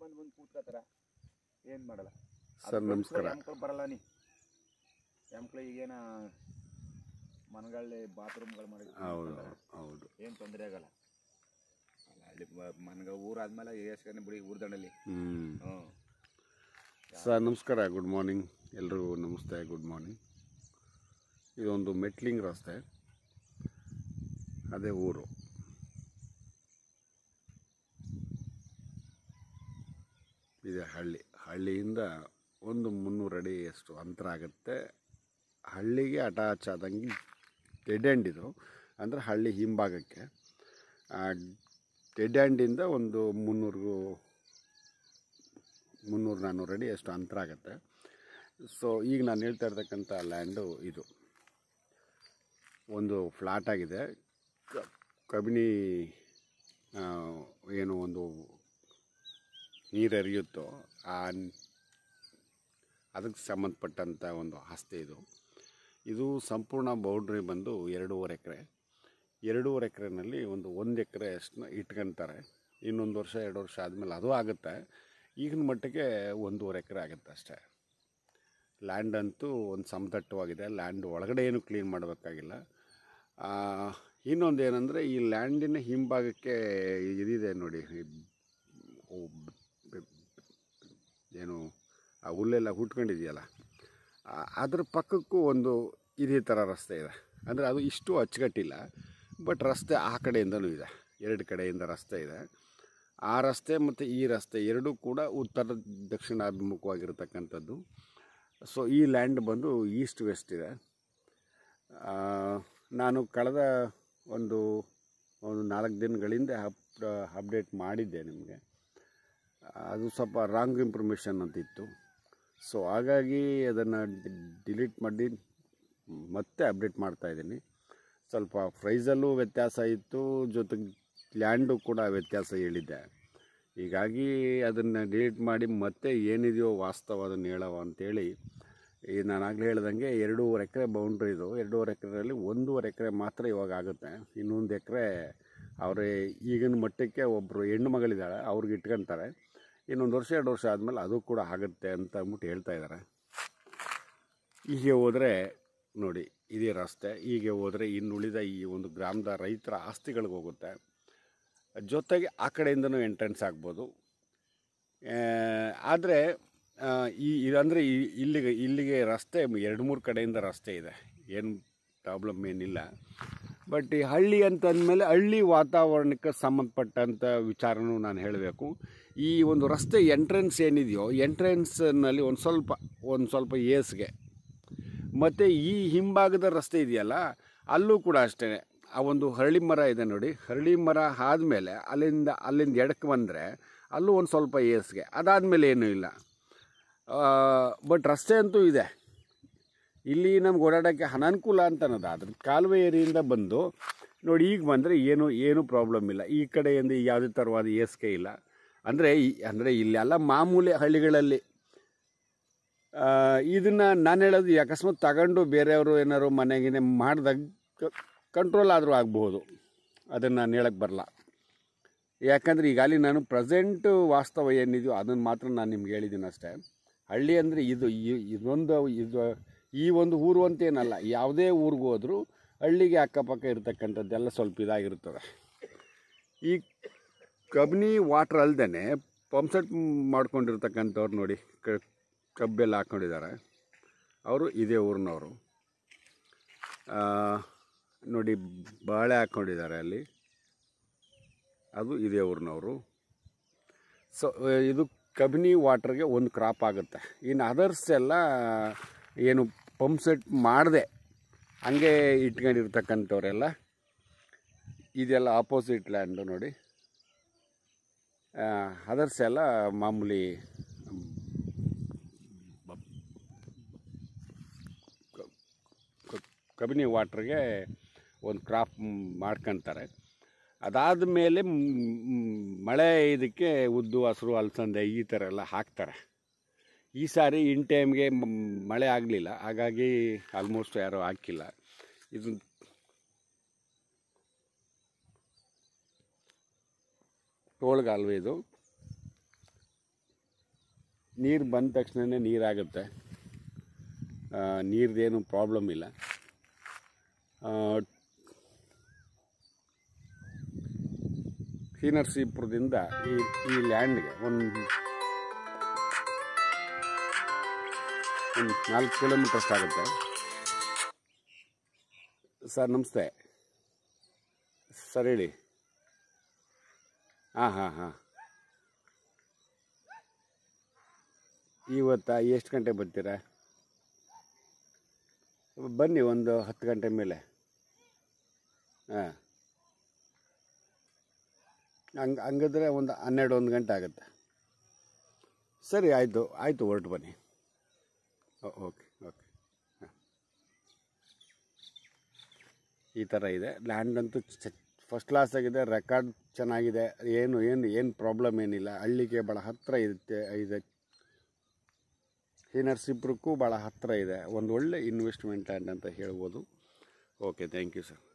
ಬಂದು ಬಂದು ಕೂತ್ಕೋತಾರ ಏನು ಮಾಡಲ್ಲ ಸರ್ ನಮಸ್ಕಾರ ಹೆಮ್ಕಳು ಬರಲ್ಲ ನೀ ಹೆಮ್ಕಳು ಈಗೇನ ಮನೆಗಳಲ್ಲಿ ಬಾತ್ರೂಮ್ಗಳು ಮಾಡಿ ಹೌದು ಹೌದು ಏನು ತೊಂದರೆ ಆಗಲ್ಲ ಮನಗ ಹಳ್ಳಿ ಮನ್ಗ ಊರಾದ್ಮೇಲೆ ಏಸ್ಕನೆ ಬಿಡಿ ಊರ್ದಂಡಲ್ಲಿ ಹ್ಞೂ ಸರ್ ನಮಸ್ಕಾರ ಗುಡ್ ಮಾರ್ನಿಂಗ್ ಎಲ್ಲರೂ ನಮಸ್ತೆ ಗುಡ್ ಮಾರ್ನಿಂಗ್ ಇದೊಂದು ಮೆಟ್ಲಿಂಗ್ ರಸ್ತೆ ಅದೇ ಊರು ಇದೆ ಹಳ್ಳಿ ಹಳ್ಳಿಯಿಂದ ಒಂದು ಮುನ್ನೂರು ಅಡಿಯಷ್ಟು ಅಂತರ ಆಗುತ್ತೆ ಹಳ್ಳಿಗೆ ಅಟ್ಯಾಚ್ ಆದಂಗೆ ಡೆಡ್ ಆ್ಯಂಡ್ ಇದು ಅಂದರೆ ಹಳ್ಳಿ ಹಿಂಭಾಗಕ್ಕೆ ಡೆಡ್ ಹ್ಯಾಂಡಿಂದ ಒಂದು ಮುನ್ನೂರು ಮುನ್ನೂರು ನಾನ್ನೂರು ಅಡಿ ಅಷ್ಟು ಅಂತರ ಆಗುತ್ತೆ ಸೊ ಈಗ ನಾನು ಹೇಳ್ತಾ ಇರ್ತಕ್ಕಂಥ ಲ್ಯಾಂಡು ಇದು ಒಂದು ಫ್ಲಾಟ್ ಆಗಿದೆ ಕಬಿನಿ ಏನು ಒಂದು ನೀರು ಆ ಅದಕ್ಕೆ ಸಂಬಂಧಪಟ್ಟಂಥ ಒಂದು ಆಸ್ತಿ ಇದು ಇದು ಸಂಪೂರ್ಣ ಬೌಂಡ್ರಿ ಬಂದು ಎರಡೂವರೆ ಎಕರೆ ಎರಡೂವರೆ ಎಕರೆನಲ್ಲಿ ಒಂದು ಒಂದು ಎಕರೆ ಅಷ್ಟನ್ನ ಇಟ್ಕೊತಾರೆ ಇನ್ನೊಂದು ವರ್ಷ ಎರಡು ವರ್ಷ ಆದಮೇಲೆ ಅದು ಆಗುತ್ತೆ ಈಗಿನ ಮಟ್ಟಿಗೆ ಒಂದೂವರೆ ಎಕರೆ ಆಗುತ್ತೆ ಅಷ್ಟೇ ಲ್ಯಾಂಡ್ ಅಂತೂ ಒಂದು ಸಮತಟ್ಟವಾಗಿದೆ ಲ್ಯಾಂಡ್ ಒಳಗಡೆ ಏನು ಕ್ಲೀನ್ ಮಾಡಬೇಕಾಗಿಲ್ಲ ಇನ್ನೊಂದು ಏನಂದರೆ ಈ ಲ್ಯಾಂಡಿನ ಹಿಂಭಾಗಕ್ಕೆ ಇದಿದೆ ನೋಡಿ ಏನು ಆ ಹುಲ್ಲೆಲ್ಲ ಹುಟ್ಕೊಂಡಿದೆಯಲ್ಲ ಅದ್ರ ಪಕ್ಕಕ್ಕೂ ಒಂದು ಇದೇ ಥರ ರಸ್ತೆ ಇದೆ ಅಂದರೆ ಅದು ಇಷ್ಟು ಅಚ್ಚುಕಟ್ಟಿಲ್ಲ ಬಟ್ ರಸ್ತೆ ಆ ಕಡೆಯಿಂದಲೂ ಇದೆ ಎರಡು ಕಡೆಯಿಂದ ರಸ್ತೆ ಇದೆ ಆ ರಸ್ತೆ ಮತ್ತು ಈ ರಸ್ತೆ ಎರಡೂ ಕೂಡ ಉತ್ತರ ದಕ್ಷಿಣಾಭಿಮುಖವಾಗಿರತಕ್ಕಂಥದ್ದು ಸೊ ಈ ಲ್ಯಾಂಡ್ ಬಂದು ಈಸ್ಟ್ ವೆಸ್ಟ್ ಇದೆ ನಾನು ಕಳೆದ ಒಂದು ಒಂದು ನಾಲ್ಕು ದಿನಗಳಿಂದ ಅಪ್ ಅಪ್ಡೇಟ್ ಮಾಡಿದ್ದೆ ನಿಮಗೆ ಅದು ಸ್ವಲ್ಪ ರಾಂಗ್ ಇಂಪ್ರಮೇಷನ್ ಅಂತಿತ್ತು ಸೊ ಹಾಗಾಗಿ ಅದನ್ನು ಡಿಲೀಟ್ ಮಾಡಿ ಮತ್ತೆ ಅಪ್ಡೇಟ್ ಮಾಡ್ತಾಯಿದ್ದೀನಿ ಸ್ವಲ್ಪ ಪ್ರೈಸಲ್ಲೂ ವ್ಯತ್ಯಾಸ ಇತ್ತು ಜೊತೆಗೆ ಲ್ಯಾಂಡು ಕೂಡ ವ್ಯತ್ಯಾಸ ಹೇಳಿದ್ದೆ ಹೀಗಾಗಿ ಅದನ್ನು ಡಿಲೀಟ್ ಮಾಡಿ ಮತ್ತೆ ಏನಿದೆಯೋ ವಾಸ್ತವ ಅದನ್ನು ಹೇಳವ ಅಂತೇಳಿ ಈ ನಾನು ಆಗಲೇ ಹೇಳ್ದಂಗೆ ಎರಡೂವರೆ ಎಕರೆ ಇದು ಎರಡೂವರೆ ಎಕರೆಯಲ್ಲಿ ಒಂದೂವರೆ ಎಕರೆ ಮಾತ್ರ ಇವಾಗ ಆಗುತ್ತೆ ಇನ್ನೊಂದು ಎಕರೆ ಅವರೇ ಈಗಿನ ಮಟ್ಟಕ್ಕೆ ಒಬ್ಬರು ಹೆಣ್ಣು ಮಗಳಿದ್ದಾಳೆ ಅವ್ರಿಗೆ ಇಟ್ಕೊಂತಾರೆ ಇನ್ನೊಂದು ವರ್ಷ ಎರಡು ವರ್ಷ ಆದಮೇಲೆ ಅದು ಕೂಡ ಆಗುತ್ತೆ ಅಂತ ಅಂದ್ಬಿಟ್ಟು ಹೇಳ್ತಾ ಇದ್ದಾರೆ ಹೀಗೆ ಹೋದರೆ ನೋಡಿ ಇದೇ ರಸ್ತೆ ಹೀಗೆ ಹೋದರೆ ಇನ್ನುಳಿದ ಈ ಒಂದು ಗ್ರಾಮದ ರೈತರ ಆಸ್ತಿಗಳಿಗೆ ಹೋಗುತ್ತೆ ಜೊತೆಗೆ ಆ ಕಡೆಯಿಂದನೂ ಎಂಟ್ರೆನ್ಸ್ ಆಗ್ಬೋದು ಆದರೆ ಈ ಇದಂದರೆ ಇಲ್ಲಿಗೆ ಇಲ್ಲಿಗೆ ರಸ್ತೆ ಎರಡು ಮೂರು ಕಡೆಯಿಂದ ರಸ್ತೆ ಇದೆ ಏನು ಪ್ರಾಬ್ಲಮ್ ಏನಿಲ್ಲ ಬಟ್ ಈ ಹಳ್ಳಿ ಅಂತಂದಮೇಲೆ ಹಳ್ಳಿ ವಾತಾವರಣಕ್ಕೆ ಸಂಬಂಧಪಟ್ಟಂಥ ವಿಚಾರನೂ ನಾನು ಹೇಳಬೇಕು ಈ ಒಂದು ರಸ್ತೆ ಎಂಟ್ರೆನ್ಸ್ ಏನಿದೆಯೋ ಎಂಟ್ರೆನ್ಸ್ನಲ್ಲಿ ಒಂದು ಸ್ವಲ್ಪ ಒಂದು ಸ್ವಲ್ಪ ಏಸ್ಗೆ ಮತ್ತು ಈ ಹಿಂಭಾಗದ ರಸ್ತೆ ಇದೆಯಲ್ಲ ಅಲ್ಲೂ ಕೂಡ ಅಷ್ಟೇ ಆ ಒಂದು ಹರಳಿ ಮರ ಇದೆ ನೋಡಿ ಹರಳಿ ಮರ ಆದಮೇಲೆ ಅಲ್ಲಿಂದ ಅಲ್ಲಿಂದ ಎಡಕ್ಕೆ ಬಂದರೆ ಅಲ್ಲೂ ಒಂದು ಸ್ವಲ್ಪ ಏಸ್ಗೆ ಅದಾದಮೇಲೆ ಏನೂ ಇಲ್ಲ ಬಟ್ ರಸ್ತೆ ಅಂತೂ ಇದೆ ಇಲ್ಲಿ ನಮ್ಗೆ ಓಡಾಡೋಕ್ಕೆ ಅನನುಕೂಲ ಅಂತ ಅನ್ನೋದು ಆದರೆ ಕಾಲುವೆ ಏರಿಯಿಂದ ಬಂದು ನೋಡಿ ಈಗ ಬಂದರೆ ಏನು ಏನು ಪ್ರಾಬ್ಲಮ್ ಇಲ್ಲ ಈ ಕಡೆಯಿಂದ ಯಾವುದೇ ಥರವಾದ ಏಸ್ಕೆ ಇಲ್ಲ ಅಂದರೆ ಅಂದರೆ ಇಲ್ಲೆಲ್ಲ ಮಾಮೂಲಿ ಹಳ್ಳಿಗಳಲ್ಲಿ ಇದನ್ನು ನಾನು ಹೇಳೋದು ಅಕಸ್ಮಾತ್ ತಗೊಂಡು ಬೇರೆಯವರು ಏನಾದ್ರು ಮನೆಗೆ ಮಾಡಿದಾಗ ಕಂಟ್ರೋಲ್ ಆದರೂ ಆಗಬಹುದು ಅದನ್ನು ನಾನು ಹೇಳಕ್ಕೆ ಬರಲ್ಲ ಯಾಕಂದರೆ ಈಗ ಅಲ್ಲಿ ನಾನು ಪ್ರೆಸೆಂಟು ವಾಸ್ತವ ಏನಿದೆಯೋ ಅದನ್ನು ಮಾತ್ರ ನಾನು ನಿಮ್ಗೆ ಹೇಳಿದ್ದೀನಿ ಅಷ್ಟೇ ಹಳ್ಳಿ ಅಂದರೆ ಇದು ಇದೊಂದು ಇದು ಈ ಒಂದು ಊರು ಅಂತೇನಲ್ಲ ಯಾವುದೇ ಊರಿಗೆ ಹಳ್ಳಿಗೆ ಅಕ್ಕಪಕ್ಕ ಇರತಕ್ಕಂಥದ್ದೆಲ್ಲ ಸ್ವಲ್ಪ ಇದಾಗಿರ್ತದೆ ಈ ಕಬ್ಬಿನಿ ವಾಟ್ರ್ ಅಲ್ಲದೇ ಪಂಪ್ಸೆಟ್ ಮಾಡ್ಕೊಂಡಿರ್ತಕ್ಕಂಥವ್ರು ನೋಡಿ ಕ ಕಬ್ಬೆಲ್ಲ ಹಾಕ್ಕೊಂಡಿದ್ದಾರೆ ಅವರು ಇದೇ ಊರಿನವರು ನೋಡಿ ಬಾಳೆ ಹಾಕ್ಕೊಂಡಿದ್ದಾರೆ ಅಲ್ಲಿ ಅದು ಇದೇ ಊರಿನವರು ಸೊ ಇದು ಕಬ್ನಿ ವಾಟ್ರಿಗೆ ಒಂದು ಕ್ರಾಪ್ ಆಗುತ್ತೆ ಇನ್ನು ಅದರ್ಸ್ ಎಲ್ಲ ಏನು ಪಂಪ್ ಸೆಟ್ ಮಾಡಿದೆ ಹಂಗೆ ಇಟ್ಕೊಂಡಿರ್ತಕ್ಕಂಥವರೆಲ್ಲ ಇದೆಲ್ಲ ಆಪೋಸಿಟ್ ಲ್ಯಾಂಡು ನೋಡಿ ಅದರ್ಸ್ ಎಲ್ಲ ಮಾಮೂಲಿ ಕಬಿನಿ ವಾಟ್ರಿಗೆ ಒಂದು ಕ್ರಾಪ್ ಮಾಡ್ಕೊತಾರೆ ಅದಾದ ಮೇಲೆ ಮಳೆ ಇದಕ್ಕೆ ಉದ್ದು ಹಸಿರು ಅಲಸಂದೆ ಈ ಥರ ಎಲ್ಲ ಹಾಕ್ತಾರೆ ಈ ಸಾರಿ ಇನ್ ಟೈಮ್ಗೆ ಮಳೆ ಆಗಲಿಲ್ಲ ಹಾಗಾಗಿ ಆಲ್ಮೋಸ್ಟ್ ಯಾರೂ ಹಾಕಿಲ್ಲ ಇದು ತೋಳ್ಗಾಲ್ವೆ ಇದು ನೀರು ಬಂದ ತಕ್ಷಣವೇ ನೀರಾಗುತ್ತೆ ನೀರದೇನು ಪ್ರಾಬ್ಲಮ್ ಇಲ್ಲ ಸೀನರ್ಸಿಪುರದಿಂದ ಈ ಈ ಲ್ಯಾಂಡ್ಗೆ ಒಂದು ಒಂದು ನಾಲ್ಕು ಕಿಲೋಮೀಟರ್ ಅಷ್ಟಾಗುತ್ತೆ ಸರ್ ನಮಸ್ತೆ ಸರ್ ಹೇಳಿ ಹಾಂ ಹಾಂ ಹಾಂ ಇವತ್ತಾ ಎಷ್ಟು ಗಂಟೆಗೆ ಬರ್ತೀರಾ ಬನ್ನಿ ಒಂದು ಹತ್ತು ಗಂಟೆ ಮೇಲೆ ಹಾಂ ಹಂಗೆ ಹಂಗಿದ್ರೆ ಒಂದು ಹನ್ನೆರಡು ಒಂದು ಗಂಟೆ ಆಗುತ್ತೆ ಸರಿ ಆಯಿತು ಆಯಿತು ಹೊರಟು ಬನ್ನಿ ಓಕೆ ಓಕೆ ಹಾಂ ಈ ಥರ ಇದೆ ಲ್ಯಾಂಡ್ ಅಂತೂ ಫಸ್ಟ್ ಕ್ಲಾಸ್ ಆಗಿದೆ ರೆಕಾರ್ಡ್ ಚೆನ್ನಾಗಿದೆ ಏನು ಏನು ಏನು ಪ್ರಾಬ್ಲಮ್ ಏನಿಲ್ಲ ಹಳ್ಳಿಗೆ ಭಾಳ ಹತ್ತಿರ ಇರುತ್ತೆ ಇದೆ ಹೀನರ್ಸಿಬ್ರಕ್ಕೂ ಭಾಳ ಹತ್ತಿರ ಇದೆ ಒಂದು ಒಳ್ಳೆ ಇನ್ವೆಸ್ಟ್ಮೆಂಟ್ ಲ್ಯಾಂಡ್ ಅಂತ ಹೇಳ್ಬೋದು ಓಕೆ ಥ್ಯಾಂಕ್ ಯು ಸರ್